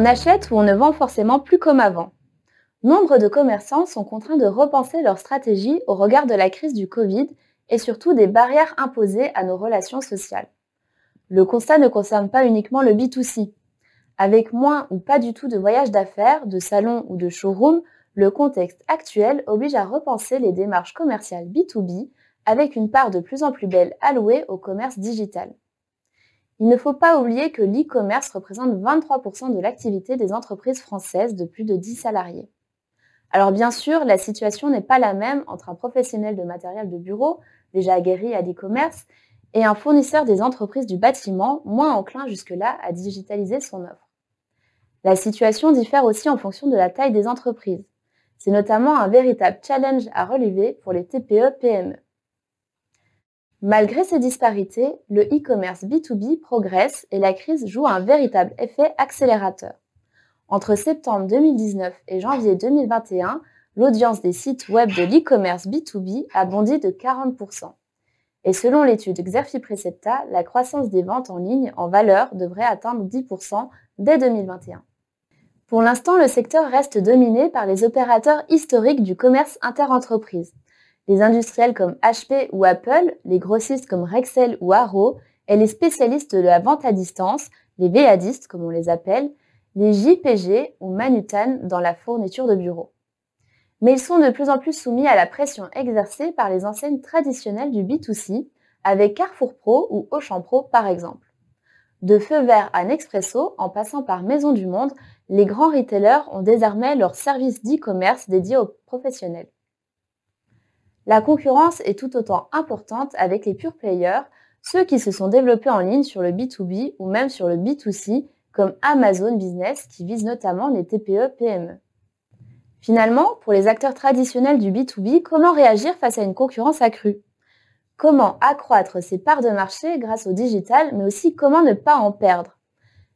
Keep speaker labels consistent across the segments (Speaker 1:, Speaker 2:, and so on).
Speaker 1: on achète ou on ne vend forcément plus comme avant. Nombre de commerçants sont contraints de repenser leur stratégie au regard de la crise du Covid et surtout des barrières imposées à nos relations sociales. Le constat ne concerne pas uniquement le B2C. Avec moins ou pas du tout de voyages d'affaires, de salons ou de showrooms, le contexte actuel oblige à repenser les démarches commerciales B2B avec une part de plus en plus belle allouée au commerce digital. Il ne faut pas oublier que l'e-commerce représente 23% de l'activité des entreprises françaises de plus de 10 salariés. Alors bien sûr, la situation n'est pas la même entre un professionnel de matériel de bureau, déjà aguerri à l'e-commerce, et un fournisseur des entreprises du bâtiment, moins enclin jusque-là à digitaliser son offre. La situation diffère aussi en fonction de la taille des entreprises. C'est notamment un véritable challenge à relever pour les TPE-PME. Malgré ces disparités, le e-commerce B2B progresse et la crise joue un véritable effet accélérateur. Entre septembre 2019 et janvier 2021, l'audience des sites web de l'e-commerce B2B a bondi de 40%. Et selon l'étude Xerfi Precepta, la croissance des ventes en ligne en valeur devrait atteindre 10% dès 2021. Pour l'instant, le secteur reste dominé par les opérateurs historiques du commerce interentreprise, les industriels comme HP ou Apple, les grossistes comme Rexel ou Arrow et les spécialistes de la vente à distance, les VADistes comme on les appelle, les JPG ou Manutan dans la fourniture de bureaux. Mais ils sont de plus en plus soumis à la pression exercée par les enseignes traditionnelles du B2C, avec Carrefour Pro ou Auchan Pro par exemple. De Feu Vert à Nespresso, en passant par Maison du Monde, les grands retailers ont désormais leur service d'e-commerce dédié aux professionnels. La concurrence est tout autant importante avec les pure players, ceux qui se sont développés en ligne sur le B2B ou même sur le B2C, comme Amazon Business qui vise notamment les TPE-PME. E. Finalement, pour les acteurs traditionnels du B2B, comment réagir face à une concurrence accrue Comment accroître ses parts de marché grâce au digital, mais aussi comment ne pas en perdre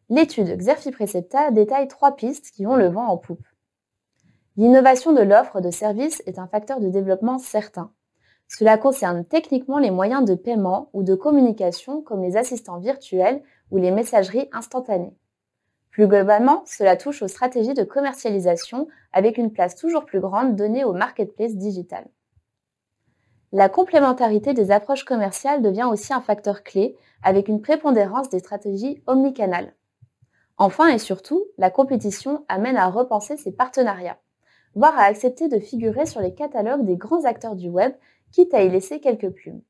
Speaker 1: L'étude Xerfi Precepta détaille trois pistes qui ont le vent en poupe. L'innovation de l'offre de services est un facteur de développement certain. Cela concerne techniquement les moyens de paiement ou de communication comme les assistants virtuels ou les messageries instantanées. Plus globalement, cela touche aux stratégies de commercialisation avec une place toujours plus grande donnée au marketplace digital. La complémentarité des approches commerciales devient aussi un facteur clé avec une prépondérance des stratégies omnicanales. Enfin et surtout, la compétition amène à repenser ses partenariats voire à accepter de figurer sur les catalogues des grands acteurs du web, quitte à y laisser quelques plumes.